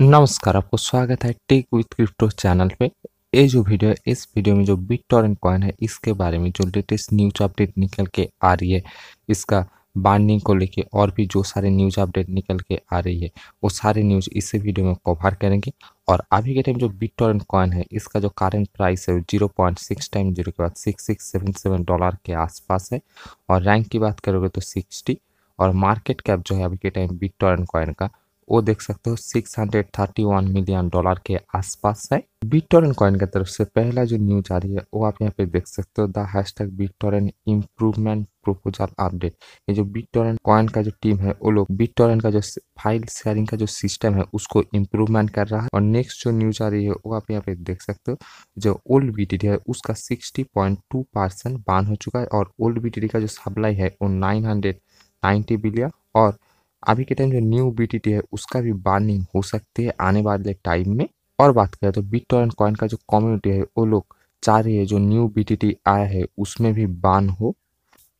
नमस्कार आपको स्वागत है टेक विथ क्रिप्टो चैनल पे ये जो वीडियो है इस वीडियो में जो बिट टॉरेंट कॉइन है इसके बारे में जो लेटेस्ट न्यूज अपडेट निकल के आ रही है इसका बार्निंग को लेके और भी जो सारे न्यूज अपडेट निकल के आ रही है वो सारे न्यूज इस वीडियो में कवर करेंगे और अभी के टाइम जो बिट टॉरेंट कॉइन है इसका जो करंट प्राइस है zero point six time zero के बाद six six seven seven dollar के आसपास है और रैंक की बात करोगे तो सिक्सटी और मार्केट कैप जो है अभी के टाइम बिट टॉरेंट कॉइन का वो देख सकते हो 631 मिलियन डॉलर के आसपास है बिटोरन कॉइन की तरफ से पहला जो न्यूज आ रही है वो आप यहाँ पे देख सकते हो the hash tag improvement proposal update ये जो बिटोरन कॉइन का जो टीम है वो लोग बिटोरन का जो फाइल शेयरिंग का जो सिस्टम है उसको इम्प्रूवमेंट कर रहा है और नेक्स्ट जो न्यूज आ रही है वो आप यहाँ पे देख सकते हो जो ओल्ड बीटीडी है उसका सिक्सटी पॉइंट टू परसेंट बान हो चुका है और ओल्ड बीटीडी का जो सप्लाई है वो नाइन हंड्रेड नाइन्टी बिलियन और अभी के टाइम जो न्यू बी है उसका भी बार्निंग हो सकती है आने वाले टाइम में और बात करें तो बिट कॉइन का जो कम्युनिटी है वो लोग चाह रही है जो न्यू बी आया है उसमें भी बान हो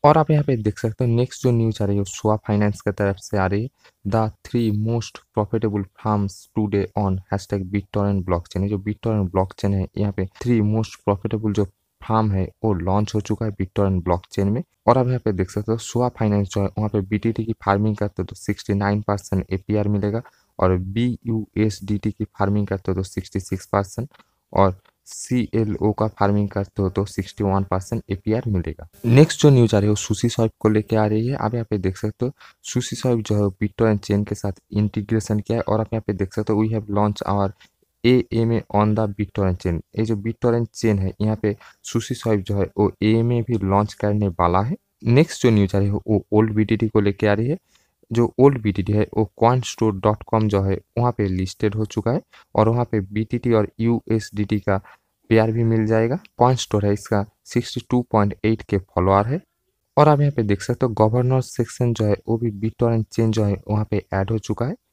और आप यहाँ पे देख सकते हो नेक्स्ट जो न्यूज आ रही है स्वा फाइनेंस की तरफ से आ रही है the three most profitable farms today on hash tag BitTorrent blockchain है जो बिट टॉरेंट ब्लॉक चेन है यहाँ पे थ्री मोस्ट प्रॉफिटेबल जो फार्म है वो लॉन्च हो चुका है बिटकॉइन चेन में और अब यहाँ पे देख सकते हो सुहा फाइनेंस जो है वहाँ पे बीटीटी की फार्मिंग करते हो तो नाइन परसेंट ए मिलेगा और B U S D T की फार्मिंग करते हो तो सिक्सटी सिक्स परसेंट और सी एल ओ का फार्मिंग करते हो तो सिक्सटी वन परसेंट ए मिलेगा नेक्स्ट जो न्यूज आ रही है वो सुशी सॉइप को लेके आ रही है आप यहाँ पे देख सकते हो सुशी सॉइप जो है बिटो एंड चेन के साथ इंटीग्रेशन किया है और आप यहाँ पे देख सकते हो we have launch our A M A on the BitTorrent chain ये जो बिट टॉरेंट चेन है यहाँ पे सुशी साहिब जो है वो ए एम ए भी लॉन्च करने वाला है नेक्स्ट जो न्यूज आ रही है वो ओल्ड बी को लेके आ रही है जो ओल्ड बी है वो क्वान स्टोर डॉट कॉम जो है वहाँ पे लिस्टेड हो चुका है और वहाँ पे बी और यू का पेयर भी मिल जाएगा क्वान स्टोर है इसका 62.8 के फॉलोअर है और आप यहाँ पे देख सकते हो गवर्नर सेक्शन जो है वो भी बी टॉरेंट चेन जो है वहाँ पे ऐड हो चुका है